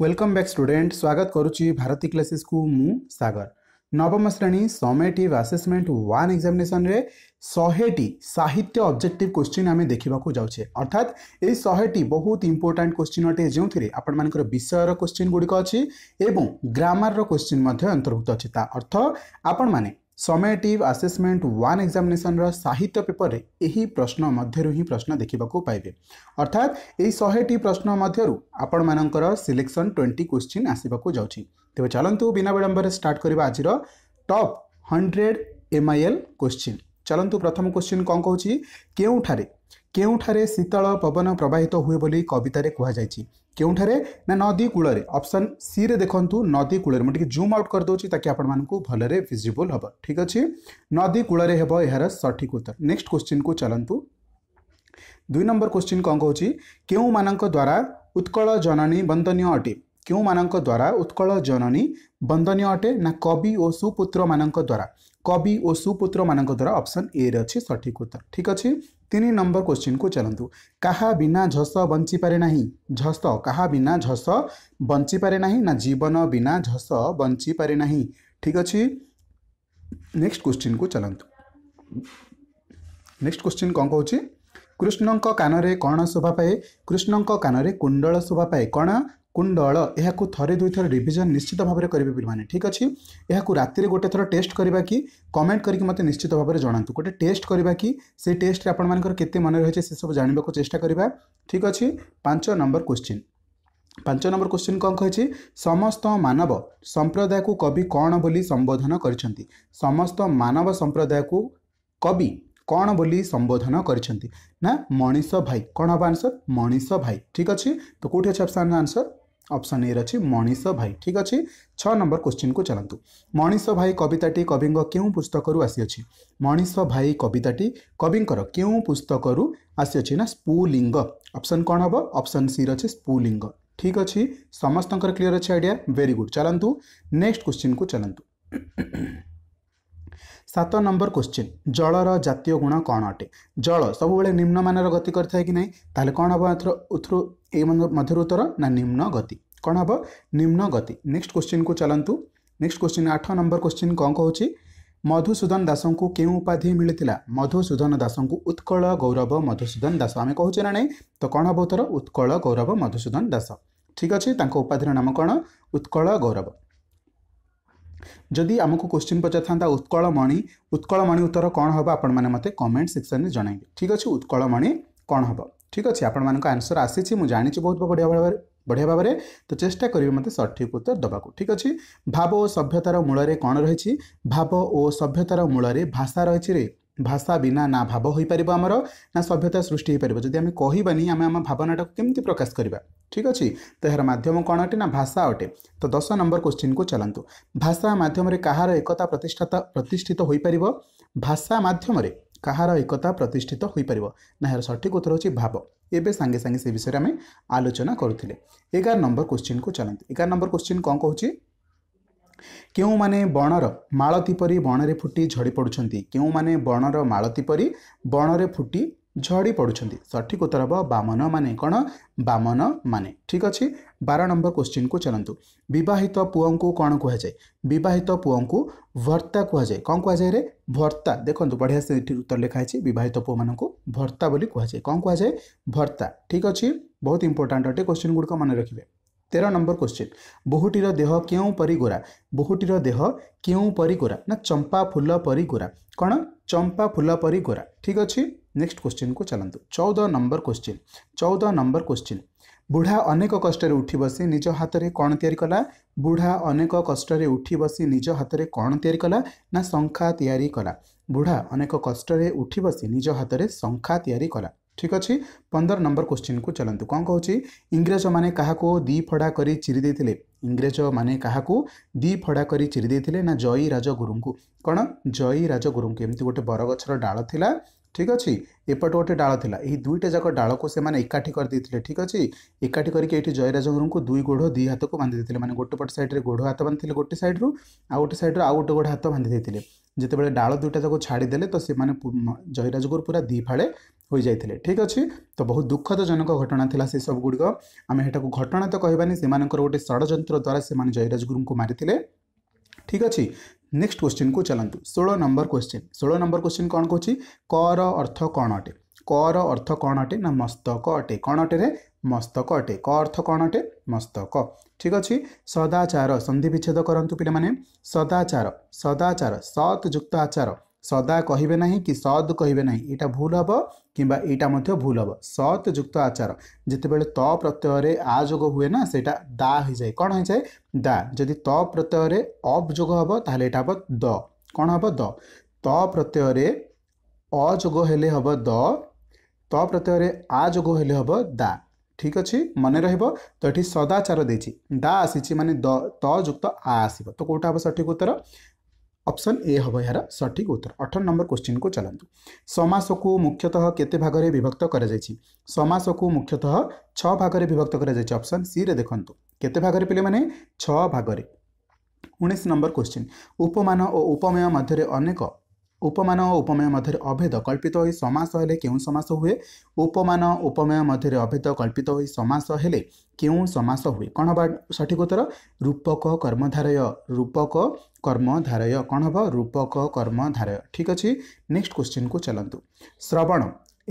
welcome back student ସ୍ୱାଗତ କରୁଛି ଭାରତୀ କ୍ଲାସେସ୍କୁ ମୁଁ ସାଗର ନବମ ଶ୍ରେଣୀ ସମେଟିଭ୍ ଆସେସମେଣ୍ଟ ୱାନ୍ ଏକ୍ଜାମିନେସନ୍ରେ ଶହେଟି ସାହିତ୍ୟ ଅବଜେକ୍ଟିଭ୍ କୋଶ୍ଚିନ୍ ଆମେ ଦେଖିବାକୁ ଯାଉଛେ ଅର୍ଥାତ୍ ଏଇ ଶହେଟି ବହୁତ ଇମ୍ପୋର୍ଟାଣ୍ଟ କୋଶ୍ଚିନ୍ ଅଟେ ଯେଉଁଥିରେ ଆପଣମାନଙ୍କର ବିଷୟର କୋଶ୍ଚିନ୍ ଗୁଡ଼ିକ ଅଛି ଏବଂ ଗ୍ରାମାରର କୋଶ୍ଚିନ୍ ମଧ୍ୟ ଅନ୍ତର୍ଭୁକ୍ତ ଅଛି ତା ଅର୍ଥ ଆପଣମାନେ ସମେଟିଭ୍ ଆସେସମେଣ୍ଟ ୱାନ୍ ଏକ୍ଜାମିନେସନ୍ର ସାହିତ୍ୟ ପେପରରେ ଏହି ପ୍ରଶ୍ନ ମଧ୍ୟରୁ ହିଁ ପ୍ରଶ୍ନ ଦେଖିବାକୁ ପାଇବେ ଅର୍ଥାତ୍ ଏହି ଶହେଟି ପ୍ରଶ୍ନ ମଧ୍ୟରୁ ଆପଣମାନଙ୍କର ସିଲେକ୍ସନ୍ ଟ୍ୱେଣ୍ଟି କ୍ୱେଶ୍ଚିନ୍ ଆସିବାକୁ ଯାଉଛି ତେବେ ଚାଲନ୍ତୁ ବିନା ବିଳମ୍ବରେ ଷ୍ଟାର୍ଟ କରିବା ଆଜିର ଟପ୍ ହଣ୍ଡ୍ରେଡ଼ ଏମ୍ଆଇଏଲ୍ କ୍ୱେଶ୍ଚିନ୍ ଚାଲନ୍ତୁ ପ୍ରଥମ କ୍ୱେଶ୍ଚିନ୍ କ'ଣ କହୁଛି କେଉଁଠାରେ କେଉଁଠାରେ ଶୀତଳ ପବନ ପ୍ରବାହିତ ହୁଏ ବୋଲି କବିତାରେ କୁହାଯାଇଛି କେଉଁଠାରେ ନା ନଦୀ କୂଳରେ ଅପସନ୍ ସିରେ ଦେଖନ୍ତୁ ନଦୀ କୂଳରେ ମୁଁ ଟିକେ ଜୁମ୍ ଆଉଟ୍ କରିଦେଉଛି ତାକି ଆପଣମାନଙ୍କୁ ଭଲରେ ଭିଜିବୁଲ୍ ହେବ ଠିକ୍ ଅଛି ନଦୀ କୂଳରେ ହେବ ଏହାର ସଠିକ୍ ଉତ୍ତର ନେକ୍ସଟ କ୍ୱେଶ୍ଚିନ୍କୁ ଚାଲନ୍ତୁ ଦୁଇ ନମ୍ବର କ୍ୱେଶ୍ଚିନ୍ କ'ଣ କହୁଛି କେଉଁମାନଙ୍କ ଦ୍ୱାରା ଉତ୍କଳ ଜନନୀ ବନ୍ଦନୀୟ ଅଟେ କେଉଁମାନଙ୍କ ଦ୍ୱାରା ଉତ୍କଳ ଜନନୀ ବନ୍ଦନୀୟ ଅଟେ ନା କବି ଓ ସୁପୁତ୍ରମାନଙ୍କ ଦ୍ୱାରା কবি ও সুপুত্র মানক দ্বারা অপশন এ রে অছি সঠিক উত্তর ঠিক আছে তিন নম্বর কোশ্চিন কু চলতু কাহা বিনা ঝস বঞ্চি পারে না ঝস কাহা বিনা ঝস বঞ্চি পারে না না জীবন বিনা ঝস বঞ্চি পারে না ঠিক আছে নেক্সট কোশ্চিন কু চলতু নেক্সট কোশ্চিন কম কৌছি কৃষ্ণক কানরে কণ শোভা পায়ে কৃষ্ণক কানরে কুণ্ডল শোভা পায়ে কণ କୁଣ୍ଡଳ ଏହାକୁ ଥରେ ଦୁଇଥର ରିଭିଜନ୍ ନିଶ୍ଚିତ ଭାବରେ କରିବେ ପିଲାମାନେ ଠିକ୍ ଅଛି ଏହାକୁ ରାତିରେ ଗୋଟେ ଥର ଟେଷ୍ଟ କରିବା କି କମେଣ୍ଟ କରିକି ମୋତେ ନିଶ୍ଚିତ ଭାବରେ ଜଣାନ୍ତୁ ଗୋଟେ ଟେଷ୍ଟ କରିବା କି ସେଇ ଟେଷ୍ଟରେ ଆପଣମାନଙ୍କର କେତେ ମନେ ରହିଛି ସେସବୁ ଜାଣିବାକୁ ଚେଷ୍ଟା କରିବା ଠିକ୍ ଅଛି ପାଞ୍ଚ ନମ୍ବର କୋଶ୍ଚିନ୍ ପାଞ୍ଚ ନମ୍ବର କୋଶ୍ଚିନ୍ କ'ଣ କହିଛି ସମସ୍ତ ମାନବ ସମ୍ପ୍ରଦାୟକୁ କବି କ'ଣ ବୋଲି ସମ୍ବୋଧନ କରିଛନ୍ତି ସମସ୍ତ ମାନବ ସମ୍ପ୍ରଦାୟକୁ କବି କ'ଣ ବୋଲି ସମ୍ବୋଧନ କରିଛନ୍ତି ନା ମଣିଷ ଭାଇ କ'ଣ ହେବ ଆନ୍ସର୍ ମଣିଷ ଭାଇ ଠିକ୍ ଅଛି ତ କେଉଁଠି ଅଛି ଅପସାନ୍ ଆନ୍ସର୍ ଅପସନ୍ ଏ ଅଛି ମଣିଷ ଭାଇ ଠିକ୍ ଅଛି ଛଅ ନମ୍ବର କ୍ୱେଶ୍ଚିନ୍କୁ ଚାଲନ୍ତୁ ମଣିଷ ଭାଇ କବିତାଟି କବିଙ୍କ କେଉଁ ପୁସ୍ତକରୁ ଆସିଅଛି ମଣିଷ ଭାଇ କବିତାଟି କବିଙ୍କର କେଉଁ ପୁସ୍ତକରୁ ଆସିଅଛି ନା ସ୍ପୁଲିଙ୍ଗ ଅପସନ୍ କ'ଣ ହେବ ଅପସନ୍ ସି ଅଛି ସ୍ପୁଲିଙ୍ଗ ଠିକ୍ ଅଛି ସମସ୍ତଙ୍କର କ୍ଲିଅର୍ ଅଛି ଆଇଡ଼ିଆ ଭେରି ଗୁଡ଼୍ ଚାଲନ୍ତୁ ନେକ୍ସଟ କ୍ୱେଶ୍ଚିନ୍କୁ ଚାଲନ୍ତୁ ସାତ ନମ୍ବର କ୍ୱେଶ୍ଚିନ୍ ଜଳର ଜାତୀୟ ଗୁଣ କ'ଣ ଅଟେ ଜଳ ସବୁବେଳେ ନିମ୍ନମାନର ଗତି କରିଥାଏ କି ନାହିଁ ତାହେଲେ କ'ଣ ହେବ ଏଥର ଏଥିରୁ ଏ ମଧ୍ୟରୁ ଉତ୍ତର ନା ନିମ୍ନ ଗତି କ'ଣ ହେବ ନିମ୍ନ ଗତି ନେକ୍ସଟ କ୍ୱେଶ୍ଚିନ୍କୁ ଚାଲନ୍ତୁ ନେକ୍ସଟ କ୍ୱେଶ୍ଚିନ୍ ଆଠ ନମ୍ବର କ୍ୱେଶ୍ଚିନ୍ କ'ଣ କହୁଛି ମଧୁସୂଦନ ଦାସଙ୍କୁ କେଉଁ ଉପାଧି ମିଳିଥିଲା ମଧୁସୂଦନ ଦାସଙ୍କୁ ଉତ୍କଳ ଗୌରବ ମଧୁସୂଦନ ଦାସ ଆମେ କହୁଛେ ନା ନାହିଁ ତ କ'ଣ ହେବ ଉତ୍ତର ଉତ୍କଳ ଗୌରବ ମଧୁସୂଦନ ଦାସ ଠିକ୍ ଅଛି ତାଙ୍କ ଉପାଧିର ନାମ କ'ଣ ଉତ୍କଳ ଗୌରବ ଯଦି ଆମକୁ କୋଶ୍ଚିନ୍ ପଚାରିଥାନ୍ତା ଉତ୍କଳମଣି ଉତ୍କଳମଣି ଉତ୍ତର କ'ଣ ହେବ ଆପଣମାନେ ମୋତେ କମେଣ୍ଟ ସେକ୍ସନରେ ଜଣାଇବେ ଠିକ୍ ଅଛି ଉତ୍କଳମଣି କ'ଣ ହେବ ଠିକ୍ ଅଛି ଆପଣମାନଙ୍କ ଆନ୍ସର୍ ଆସିଛି ମୁଁ ଜାଣିଛି ବହୁତ ବଢ଼ିଆ ଭାବରେ ବଢ଼ିଆ ଭାବରେ ତ ଚେଷ୍ଟା କରିବି ମୋତେ ସଠିକ୍ ଉତ୍ତର ଦେବାକୁ ଠିକ୍ ଅଛି ଭାବ ଓ ସଭ୍ୟତାର ମୂଳରେ କ'ଣ ରହିଛି ଭାବ ଓ ସଭ୍ୟତାର ମୂଳରେ ଭାଷା ରହିଛି ରେ ଭାଷା ବିନା ନା ଭାବ ହୋଇପାରିବ ଆମର ନା ସଭ୍ୟତା ସୃଷ୍ଟି ହୋଇପାରିବ ଯଦି ଆମେ କହିବାନି ଆମେ ଆମ ଭାବନାଟାକୁ କେମିତି ପ୍ରକାଶ କରିବା ଠିକ୍ ଅଛି ତ ଏହାର ମାଧ୍ୟମ କ'ଣ ଅଟେ ନା ଭାଷା ଅଟେ ତ ଦଶ ନମ୍ବର କୋଶ୍ଚିନ୍କୁ ଚାଲନ୍ତୁ ଭାଷା ମାଧ୍ୟମରେ କାହାର ଏକତା ପ୍ରତିଷ୍ଠା ପ୍ରତିଷ୍ଠିତ ହୋଇପାରିବ ଭାଷା ମାଧ୍ୟମରେ କାହାର ଏକତା ପ୍ରତିଷ୍ଠିତ ହୋଇପାରିବ ନା ଏହାର ସଠିକ ଉତ୍ତର ହେଉଛି ଭାବ ଏବେ ସାଙ୍ଗେ ସାଙ୍ଗେ ସେ ବିଷୟରେ ଆମେ ଆଲୋଚନା କରୁଥିଲେ ଏଗାର ନମ୍ବର କୋଶ୍ଚିନ୍କୁ ଚାଲନ୍ତୁ ଏଗାର ନମ୍ବର କୋଶ୍ଚିନ୍ କ'ଣ କହୁଛି କେଉଁମାନେ ବଣର ମାଳତୀ ପରି ବଣରେ ଫୁଟି ଝଡ଼ି ପଡ଼ୁଛନ୍ତି କେଉଁମାନେ ବଣର ମାଳତୀ ପରି ବଣରେ ଫୁଟି ঝড়ি পড়ুଛନ୍ତି সঠিক উত্তর হব বামন মানে କ'ଣ বামন মানে ଠିକ୍ ଅଛି ବାର ନମ୍ବର କୋଶ୍ଚିନ୍କୁ ଚାଲନ୍ତୁ ବିବାହିତ ପୁଅଙ୍କୁ କ'ଣ କୁହାଯାଏ ବିବାହିତ ପୁଅଙ୍କୁ ଭର୍ତ୍ତା କୁହାଯାଏ କ'ଣ କୁହାଯାଏ ରେ ଭର୍ତ୍ତା ଦେଖନ୍ତୁ ବଢ଼ିଆ ସେଠି ଉତ୍ତର ଲେଖା ହେଇଛି ବିବାହିତ ପୁଅମାନଙ୍କୁ ଭର୍ତ୍ତା ବୋଲି କୁହାଯାଏ କ'ଣ କୁହାଯାଏ ଭର୍ତ୍ତା ଠିକ୍ ଅଛି ବହୁତ ଇମ୍ପୋର୍ଟାଣ୍ଟ ଅଟେ କୋଶ୍ଚିନ୍ ଗୁଡ଼ିକ ମନେ ରଖିବେ ତେର ନମ୍ବର କୋଶ୍ଚିନ୍ ବୋହୂଟିର ଦେହ କେଉଁପରି ଗୋରା ବୋହୂଟିର ଦେହ କେଉଁପରି ଗୋରା ନା ଚମ୍ପା ଫୁଲ ପରି ଗୋରା କ'ଣ ଚମ୍ପା ଫୁଲ ପରି ଗୋରା ଠିକ୍ ଅଛି ନେକ୍ସଟ କ୍ୱେଶ୍ଚିନ୍କୁ ଚାଲନ୍ତୁ ଚଉଦ ନମ୍ବର କ୍ୱେଶ୍ଚିନ୍ ଚଉଦ ନମ୍ବର କ୍ୱେଶ୍ଚିନ୍ ବୁଢ଼ା ଅନେକ କଷ୍ଟରେ ଉଠି ବସି ନିଜ ହାତରେ କ'ଣ ତିଆରି କଲା ବୁଢ଼ା ଅନେକ କଷ୍ଟରେ ଉଠି ବସି ନିଜ ହାତରେ କ'ଣ ତିଆରି କଲା ନା ଶଙ୍ଖା ତିଆରି କଲା ବୁଢ଼ା ଅନେକ କଷ୍ଟରେ ଉଠି ବସି ନିଜ ହାତରେ ଶଙ୍ଖା ତିଆରି କଲା ଠିକ ଅଛି ପନ୍ଦର ନମ୍ବର କ୍ୱେଶ୍ଚିନ୍କୁ ଚାଲନ୍ତୁ କ'ଣ କହୁଛି ଇଂରେଜମାନେ କାହାକୁ ଦୁଇ ଫଡ଼ା କରି ଚିରି ଦେଇଥିଲେ ଇଂରେଜମାନେ କାହାକୁ ଦୁଇ ଫଡ଼ା କରି ଚିରି ଦେଇଥିଲେ ନା ଜୟୀ ରାଜଗୁରୁଙ୍କୁ କ'ଣ ଜୟୀ ରାଜଗୁରୁଙ୍କୁ ଏମିତି ଗୋଟେ ବରଗଛର ଡାଳ ଥିଲା ঠিক ଅଛି ଏପଟ ଗୋଟେ ଡାଳ ଥିଲା ଏହି ଦୁଇଟା ଯାକ ଡାଳକୁ ସେମାନେ ଏକାଠି କରିଦେଇଥିଲେ ଠିକ୍ ଅଛି ଏକାଠି କରିକି ଏଠି ଜୟରାଜଗୁରୁଙ୍କୁ ଦୁଇ ଗୋଡ଼ ଦୁଇ ହାତକୁ ବାନ୍ଧି ଦେଇଥିଲେ ମାନେ ଗୋଟେ ପଟ ସାଇଡ଼୍ରେ ଗୋଡ଼ ହାତ ବାନ୍ଧିଥିଲେ ଗୋଟେ ସାଇଡ଼୍ରୁ ଆଉ ଗୋଟେ ସାଇଡ଼୍ରୁ ଆଉ ଗୋଟେ ଗୋଡ଼ ହାତ ବାନ୍ଧି ଦେଇଥିଲେ ଯେତେବେଳେ ଡାଳ ଦୁଇଟା ଯାକୁ ଛାଡ଼ିଦେଲେ ତ ସେମାନେ ଜୟରାଜଗୁରୁ ପୁରା ଦୁଇ ଫାଳେ ହୋଇଯାଇଥିଲେ ଠିକ୍ ଅଛି ତ ବହୁତ ଦୁଃଖଦଜନକ ଘଟଣା ଥିଲା ସେସବୁ ଗୁଡ଼ିକ ଆମେ ଏଟାକୁ ଘଟଣା ତ କହିବାନି ସେମାନଙ୍କର ଗୋଟେ ଷଡ଼ଯନ୍ତ୍ର ଦ୍ୱାରା ସେମାନେ ଜୟରାଜଗୁରୁଙ୍କୁ ମାରିଥିଲେ ଠିକ୍ ଅଛି ନେକ୍ସଟ କୋଶ୍ଚିନ୍କୁ ଚାଲନ୍ତୁ ଷୋହଳ ନମ୍ବର କୋଶ୍ଚିନ୍ ଷୋହଳ ନମ୍ବର କୋଶ୍ଚିନ୍ କ'ଣ କହୁଛି କର ଅର୍ଥ କ'ଣ ଅଟେ କର ଅର୍ଥ କ'ଣ ଅଟେ ନା ମସ୍ତକ ଅଟେ କ'ଣ ଅଟେରେ ମସ୍ତକ ଅଟେ କ ଅର୍ଥ କ'ଣ ଅଟେ ମସ୍ତକ ଠିକ ଅଛି ସଦାଚାର ସନ୍ଧି ବିଚ୍ଛେଦ କରନ୍ତୁ ପିଲାମାନେ ସଦାଚାର ସଦାଚାର ସତ୍ ଯୁକ୍ତ ଆଚାର সদা কহবে না কি সদ কহবে না এটা ভুল হব কিংবা এইটা মধ্যে ভুল হব সৎ যুক্ত আচার যেতবে ত প্রত্যয়ের আ যোগ হুয়ে না সেটা দা হয়ে যায় কণ হয়ে যায় দা যদি ত প্রত্যয়ের অব যোগ হব তাহলে এটা হব দ কণ হব দ ত প্রত্যয়ের অ যোগ হলে হব দ ত প্রত্যয়ের আ যোগ হলে হব দা ঠিক ଅଛି ମନେ ରହିବ ତ ଏଠି ସଦାଚାର ଦେଇଛି ଦା ଆସିଛି ମାନେ ଦ ତ ଯୁକ୍ତ ଆ ଆସିବ ତ କେଉଁଟା ହେବ ସଠିକ୍ ଉତ୍ତର ଅପସନ୍ ଏ ହେବ ଏହାର ସଠିକ୍ ଉତ୍ତର ଅଠର ନମ୍ବର କୋଶ୍ଚିନ୍କୁ ଚାଲନ୍ତୁ ସମାସକୁ ମୁଖ୍ୟତଃ କେତେ ଭାଗରେ ବିଭକ୍ତ କରାଯାଇଛି ସମାସକୁ ମୁଖ୍ୟତଃ ଛଅ ଭାଗରେ ବିଭକ୍ତ କରାଯାଇଛି ଅପସନ୍ ସିରେ ଦେଖନ୍ତୁ କେତେ ଭାଗରେ ପିଲାମାନେ ଛଅ ଭାଗରେ ଉଣେଇଶ ନମ୍ବର କୋଶ୍ଚିନ୍ ଉପମାନ ଓ ଉପମେୟ ମଧ୍ୟରେ ଅନେକ ଉପମାନ ଓ ଉପମେୟ ମଧ୍ୟରେ ଅଭେଦ କଳ୍ପିତ ହୋଇ ସମାସ ହେଲେ କେଉଁ ସମାସ ହୁଏ ଉପମାନ ଉପମେୟ ମଧ୍ୟରେ ଅଭେଦ କଳ୍ପିତ ହୋଇ ସମାସ ହେଲେ କେଉଁ ସମାସ ହୁଏ କ'ଣ ହେବ ସଠିକ ଉତ୍ତର ରୂପକ କର୍ମଧାରୟ ରୂପକ କର୍ମଧାରୟ କ'ଣ ହେବ ରୂପକ କର୍ମଧାରୟ ଠିକ୍ ଅଛି ନେକ୍ସଟ କ୍ୱେଶ୍ଚିନ୍କୁ ଚାଲନ୍ତୁ ଶ୍ରବଣ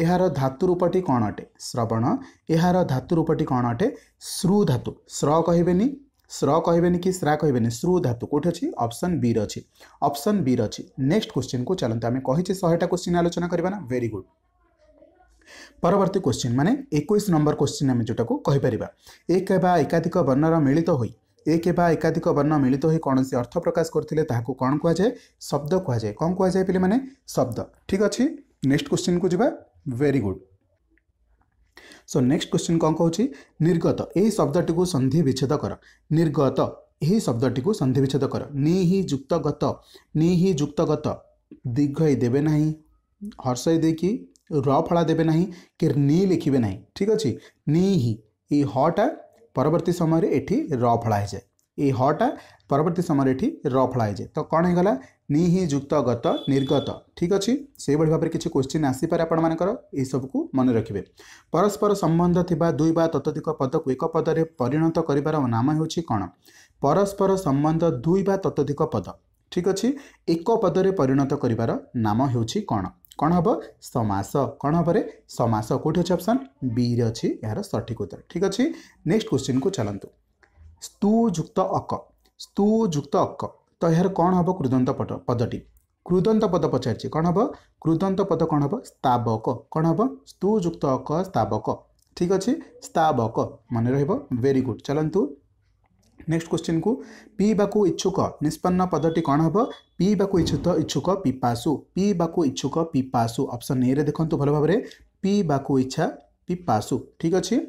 ଏହାର ଧାତୁ ରୂପଟି କ'ଣ ଅଟେ ଶ୍ରବଣ ଏହାର ଧାତୁ ରୂପଟି କ'ଣ ଅଟେ ଶ୍ରୁ ଧାତୁ ଶ୍ର କହିବେନି स्र कहेनि कि स्रा कह स्रु धातु कौटे अच्छी अप्सन बी रही अप्सन बी रही नेक्स्ट क्वेश्चन को चलते आम कही शहेटा क्वेश्चन आलोचना करवा भेरी गुड परवर्त क्वेश्चन मानने एक नंबर क्वेश्चन आम जोटा को कहीपर एक एकाधिक वर्णर मिलित हो एक एकाधिक वर्ण मिलित हो कौन अर्थ प्रकाश करते कौन कह जाए शब्द कह जाए कौन कह जाए पे शब्द ठीक अच्छे नेक्स्ट क्वेश्चन को जी very good so next question कौन कौन निर्गत यही शब्द टी संधि विच्छेद कर निर्गत यही शब्द टी संधि विच्छेद कर नि जुक्त गत नि युक्त गत दीर्घई देवे ना हर्ष दे कि र फला देवे ना कि नि लिखे ना ठीक अच्छे नि ही हटा परवर्त समय ये र फलाई जाए ये हटा परवर्त समय ये र फलाई जाए तो कौन होगा ନି ହିଁ ଯୁକ୍ତ ଗତ ନିର୍ଗତ ଠିକ୍ ଅଛି ସେହିଭଳି ଭାବରେ କିଛି କ୍ୱେଶ୍ଚିନ୍ ଆସିପାରେ ଆପଣମାନଙ୍କର ଏହିସବୁକୁ ମନେ ରଖିବେ ପରସ୍ପର ସମ୍ବନ୍ଧ ଥିବା ଦୁଇ ବା ତତଧିକ ପଦକୁ ଏକ ପଦରେ ପରିଣତ କରିବାର ନାମ ହେଉଛି କ'ଣ ପରସ୍ପର ସମ୍ବନ୍ଧ ଦୁଇ ବା ତତଧିକ ପଦ ଠିକ୍ ଅଛି ଏକ ପଦରେ ପରିଣତ କରିବାର ନାମ ହେଉଛି କ'ଣ କ'ଣ ହେବ ସମାସ କ'ଣ ହେବରେ ସମାସ କେଉଁଠି ଅଛି ଅପସନ୍ ବିରେ ଅଛି ଏହାର ସଠିକ୍ ଉତ୍ତର ଠିକ୍ ଅଛି ନେକ୍ସଟ କ୍ୱେଶ୍ଚିନ୍କୁ ଚାଲନ୍ତୁ ସ୍ତୁ ଯୁକ୍ତ ଅକ ସ୍ତୁ ଯୁକ୍ତ ଅକ त यहाँ कब कृदन्त पद पदट कृदन्त पद पचाछ कन हव कृदन्त पद कन हे स्थावक कन हे स्ुक्त अक स्थावक ठीक अहिले स्थावक मन र भेरी गुड को क्वेशको पिकु इच्छुक निष्पन्न पदटी कन हे पि इच्छुक इच्छुक पिपासु पि बाकु इच्छुक पिपासु अप्सन एक्कु भि बाकु इच्छा पिपासु ठिक अहिले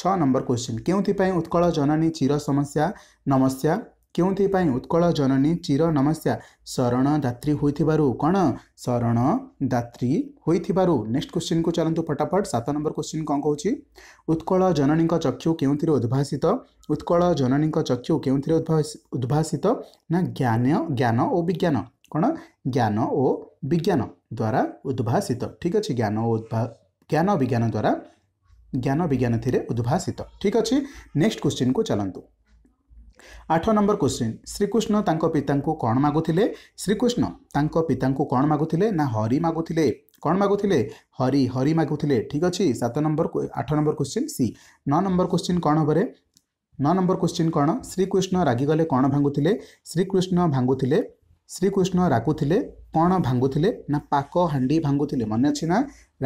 छ नम्बर क्वेसन केहीप उत्कल जननी चिर समस्या नमस्या କେଉଁଥିପାଇଁ ଉତ୍କଳ ଜନନୀ ଚିର ନମସ୍ୟା ଶରଣଦାତ୍ରୀ ହୋଇଥିବାରୁ କ'ଣ ଶରଣଦାତ୍ରୀ ହୋଇଥିବାରୁ ନେକ୍ସଟ କ୍ୱେଶ୍ଚିନ୍କୁ ଚାଲନ୍ତୁ ଫଟାଫଟ ସାତ ନମ୍ବର କ୍ୱେଶ୍ଚିନ୍ କ'ଣ କହୁଛି ଉତ୍କଳ ଜନନୀଙ୍କ ଚକ୍ଷୁ କେଉଁଥିରେ ଉଦ୍ଭାସିତ ଉତ୍କଳ ଜନନୀଙ୍କ ଚକ୍ଷୁ କେଉଁଥିରେ ଉଦ୍ଭାସିତ ନା ଜ୍ଞାନ ଜ୍ଞାନ ଓ ବିଜ୍ଞାନ କ'ଣ ଜ୍ଞାନ ଓ ବିଜ୍ଞାନ ଦ୍ୱାରା ଉଦ୍ଭାସିତ ଠିକ୍ ଅଛି ଜ୍ଞାନ ଓ ଜ୍ଞାନ ବିଜ୍ଞାନ ଦ୍ୱାରା ଜ୍ଞାନ ବିଜ୍ଞାନ ଥିରେ ଉଦ୍ଭାସିତ ଠିକ୍ ଅଛି ନେକ୍ସଟ କ୍ୱେଶ୍ଚିନ୍କୁ ଚାଲନ୍ତୁ ଆଠ ନମ୍ବର କୋଶ୍ଚିନ୍ ଶ୍ରୀକୃଷ୍ଣ ତାଙ୍କ ପିତାଙ୍କୁ କ'ଣ ମାଗୁଥିଲେ ଶ୍ରୀକୃଷ୍ଣ ତାଙ୍କ ପିତାଙ୍କୁ କ'ଣ ମାଗୁଥିଲେ ନା ହରି ମାଗୁଥିଲେ କ'ଣ ମାଗୁଥିଲେ ହରି ହରି ମାଗୁଥିଲେ ଠିକ୍ ଅଛି ସାତ ନମ୍ବର ଆଠ ନମ୍ବର କୋଶ୍ଚିନ୍ ସି ନଅ ନମ୍ବର କୋଶ୍ଚିନ୍ କ'ଣ ହେବରେ ନଅ ନମ୍ବର କୋଶ୍ଚିନ୍ କ'ଣ ଶ୍ରୀକୃଷ୍ଣ ରାଗିଗଲେ କ'ଣ ଭାଙ୍ଗୁଥିଲେ ଶ୍ରୀକୃଷ୍ଣ ଭାଙ୍ଗୁଥିଲେ ଶ୍ରୀକୃଷ୍ଣ ରାଗୁଥିଲେ କ'ଣ ଭାଙ୍ଗୁଥିଲେ ନା ପାକ ହାଣ୍ଡି ଭାଙ୍ଗୁଥିଲେ ମନେ ଅଛି ନା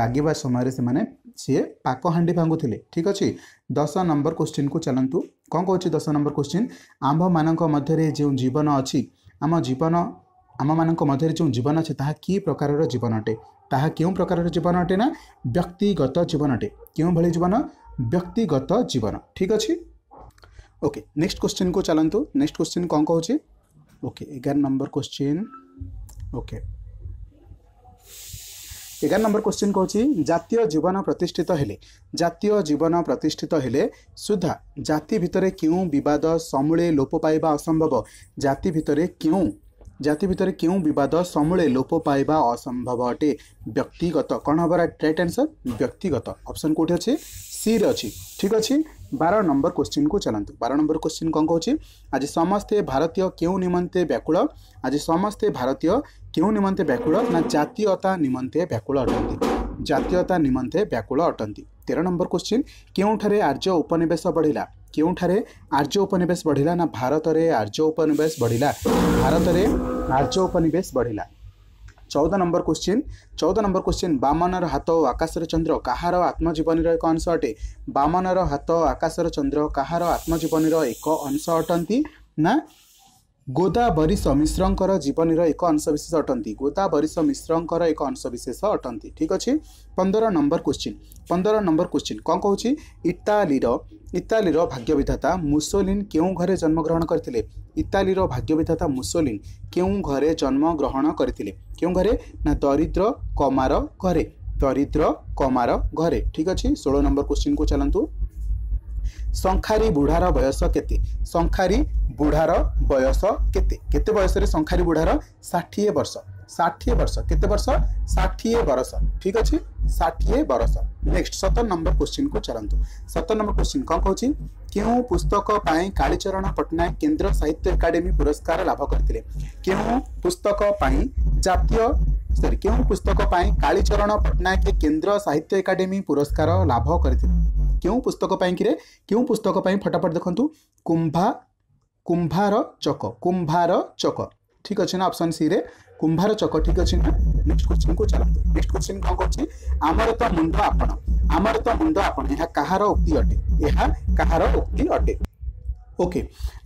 ରାଗିବା ସମୟରେ ସେମାନେ ସିଏ ପାକ ହାଣ୍ଡି ଭାଙ୍ଗୁଥିଲେ ଠିକ୍ ଅଛି ଦଶ ନମ୍ବର କୋଶ୍ଚିନ୍କୁ ଚାଲନ୍ତୁ କ'ଣ କହୁଛି ଦଶ ନମ୍ବର କ୍ୱେଶ୍ଚିନ୍ ଆମ୍ଭମାନଙ୍କ ମଧ୍ୟରେ ଯେଉଁ ଜୀବନ ଅଛି ଆମ ଜୀବନ ଆମମାନଙ୍କ ମଧ୍ୟରେ ଯେଉଁ ଜୀବନ ଅଛି ତାହା କି ପ୍ରକାରର ଜୀବନ ଅଟେ ତାହା କେଉଁ ପ୍ରକାରର ଜୀବନ ଅଟେ ନା ବ୍ୟକ୍ତିଗତ ଜୀବନ ଅଟେ କେଉଁଭଳି ଜୀବନ ବ୍ୟକ୍ତିଗତ ଜୀବନ ଠିକ୍ ଅଛି ଓକେ ନେକ୍ସଟ କ୍ୱେଶ୍ଚିନ୍କୁ ଚାଲନ୍ତୁ ନେକ୍ସଟ କ୍ୱେଶ୍ଚିନ୍ କ'ଣ କହୁଛି ଓକେ ଏଗାର ନମ୍ବର କ୍ୱେଶ୍ଚିନ୍ ଓକେ एघार नम्बर क्वश्चिन् किन्छ जातीय जीवन प्रतिष्ठित हो जातीय जीवन प्रतिष्ठित होति भउँ बुले लोप असम्भव जाति भन् जाति भउँ बद समूले लोप पसम्भव अटे व्यक्तिगत क्या ट्रेट एन्सर व्यक्तिगत अप्सन कोठे छ ସିରେ ଅଛି ଠିକ୍ ଅଛି ବାର ନମ୍ବର କୋଶ୍ଚିନ୍କୁ ଚାଲନ୍ତୁ ବାର ନମ୍ବର କୋଶ୍ଚିନ୍ କ'ଣ କହୁଛି ଆଜି ସମସ୍ତେ ଭାରତୀୟ କେଉଁ ନିମନ୍ତେ ବ୍ୟାକୁଳ ଆଜି ସମସ୍ତେ ଭାରତୀୟ କେଉଁ ନିମନ୍ତେ ବ୍ୟାକୁଳ ନା ଜାତୀୟତା ନିମନ୍ତେ ବ୍ୟାକୁଳ ଅଟନ୍ତି ଜାତୀୟତା ନିମନ୍ତେ ବ୍ୟାକୁଳ ଅଟନ୍ତି ତେର ନମ୍ବର କୋଶ୍ଚିନ୍ କେଉଁଠାରେ ଆର୍ଯ୍ୟ ଉପନିବେଶ ବଢ଼ିଲା କେଉଁଠାରେ ଆର୍ଯ୍ୟ ଉପନିବେଶ ବଢ଼ିଲା ନା ଭାରତରେ ଆର୍ଯ୍ୟ ଉପନିବେଶ ବଢ଼ିଲା ଭାରତରେ ଆର୍ଯ୍ୟ ଉପନିବେଶ ବଢ଼ିଲା ଚଉଦ ନମ୍ବର କ୍ୱେଶ୍ଚିନ୍ ଚଉଦ ନମ୍ବର କ୍ୱେଶ୍ଚିନ୍ ବାମନର ହାତ ଓ ଆକାଶର ଚନ୍ଦ୍ର କାହାର ଆତ୍ମଜୀବନୀର ଏକ ଅଂଶ ଅଟେ ବାମନର ହାତ ଓ ଆକାଶର ଚନ୍ଦ୍ର କାହାର ଆତ୍ମଜୀବନୀର ଏକ ଅଂଶ ଅଟନ୍ତି ନା गोदावरीस मिश्रको जीवनी र एक अंश विशेष अंशविशेष अटेन्ति गोदावरीस मिश्रको एक अंशविशेष अटेन्सिन् पन्ध्र नम्बर क्वश्चिन् कि इटाली र इतालिर भाग्यविधाता मुसोलिन केउ घरे जन्म ग्रहण करथिले गरिटाली र भाग्यविधाता मुसोलिन केउ घरे जन्म ग्रहण करथिले घरे गरि दरिद्र कमार घर दरिद्र कमार ठीक अछि 16 नंबर क्वेश्चन को चलंतु ଶଙ୍ଖାରୀ ବୁଢ଼ାର ବୟସ କେତେ ଶଙ୍ଖାରୀ ବୁଢ଼ାର ବୟସ କେତେ କେତେ ବୟସରେ ଶଙ୍ଖାରୀ ବୁଢ଼ାର ଷାଠିଏ ବର୍ଷ ଷାଠିଏ ବର୍ଷ କେତେ ବର୍ଷ ଷାଠିଏ ବର୍ଷ ଠିକ୍ ଅଛି ଷାଠିଏ ବର୍ଷ ନେକ୍ସଟ ସତର ନମ୍ବର କୋଶ୍ଚିନ୍କୁ ଚାଲନ୍ତୁ ସତର ନମ୍ବର କୋଶ୍ଚିନ୍ କ'ଣ କହୁଛି କେଉଁ ପୁସ୍ତକ ପାଇଁ କାଳିଚରଣ ପଟ୍ଟନାୟକ କେନ୍ଦ୍ର ସାହିତ୍ୟ ଏକାଡେମୀ ପୁରସ୍କାର ଲାଭ କରିଥିଲେ କେଉଁ ପୁସ୍ତକ ପାଇଁ ଜାତୀୟ ସରି କେଉଁ ପୁସ୍ତକ ପାଇଁ କାଳିଚରଣ ପଟ୍ଟନାୟକ କେନ୍ଦ୍ର ସାହିତ୍ୟ ଏକାଡେମୀ ପୁରସ୍କାର ଲାଭ କରିଥିଲେ କେଉଁ ପୁସ୍ତକ ପାଇଁକିରେ କେଉଁ ପୁସ୍ତକ ପାଇଁ ଫଟାଫଟ ଦେଖନ୍ତୁ କୁମ୍ଭା କୁମ୍ଭାର ଚକ କୁମ୍ଭାର ଚକ ଠିକ୍ ଅଛି ନା ଅପସନ୍ ସିରେ କୁମ୍ଭାର ଚକ ଠିକ୍ ଅଛି ନା ନେକ୍ସଟ କ୍ୱେଶ୍ଚିନ୍କୁ ଚାଲନ୍ତୁ ନେକ୍ସଟ କ୍ୱେଶ୍ଚିନ୍ କ'ଣ କରୁଛି ଆମର ତ ମୁଣ୍ଡ ଆପଣ ଆମର ତ ମୁଣ୍ଡ ଆପଣ ଏହା କାହାର ଉକ୍ତି ଅଟେ ଏହା କାହାର ଉକ୍ତି ଅଟେ ଓକେ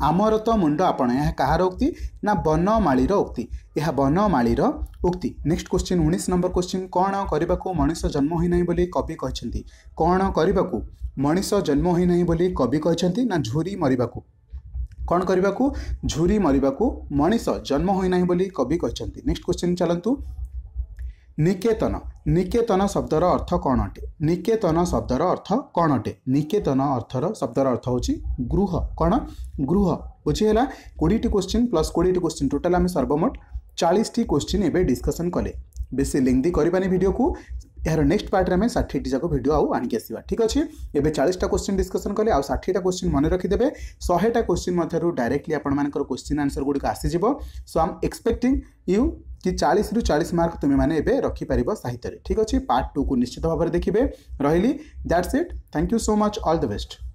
ଆମର ତ ମୁଣ୍ଡ ଆପଣ ଏହା କାହାର ଉକ୍ତି ନା ବନମାଳୀର ଉକ୍ତି ଏହା ବନମାଳୀର ଉକ୍ତି ନେକ୍ସଟ କ୍ୱେଶ୍ଚିନ୍ ଉଣେଇଶ ନମ୍ବର କ୍ୱେଶ୍ଚିନ୍ କ'ଣ କରିବାକୁ ମଣିଷ ଜନ୍ମ ହୋଇନାହିଁ ବୋଲି କବି କହିଛନ୍ତି କ'ଣ କରିବାକୁ मनीष जन्म होना बोली कवि कहते ना झुरी मरवाक कौन करवाक झुरी मरवाक मनीष जन्म होना बोली कवि कहते नेक्स्ट क्वेश्चन चलतु निकेतन निकेतन शब्दर अर्थ कौन अटे निकेतन शब्दर अर्थ कौन अटे निकेतन अर्थर शब्दर अर्थ हो गृह कौन गृह बुझेगा कोड़ी क्वेश्चन प्लस कोड़ी क्वेश्चन टोटाल आम सर्वमोट चालीस क्वेश्चन एवं डिस्कसन कले बेसी लिंगदी करानी भिडियो को ଏହାର ନେକ୍ସଟ ପାର୍ଟରେ ଆମେ ଷାଠିଏଟି ଯାକ ଭିଡ଼ିଓ ଆଉ ଆଣିକି ଆସିବା ଠିକ୍ ଅଛି ଏବେ ଚାଳିଶଟା କୋଶ୍ଚିନ୍ ଡିସ୍କସନ୍ କଲେ ଆଉ ଷାଠିଏଟା କୋଶ୍ଚିନ୍ ମନେ ରଖିଦେବେ ଶହେଟା କୋଶ୍ଚିନ୍ ମଧ୍ୟରୁ ଡାଇରେକ୍ଟଲି ଆପଣମାନଙ୍କର କୋଶ୍ଚିନ୍ ଆନ୍ସର୍ ଗୁଡ଼ିକ ଆସିଯିବ ସୋ ଆମ୍ ଏକ୍ସପେକ୍ଟିଂ ୟୁ କି ଚାଳିଶରୁ ଚାଳିଶ ମାର୍କ ତୁମେମାନେ ଏବେ ରଖିପାରିବ ସାହିତ୍ୟରେ ଠିକ୍ ଅଛି ପାର୍ଟ ଟୁକୁ ନିଶ୍ଚିତ ଭାବରେ ଦେଖିବେ ରହିଲି that's it thank you so much all the best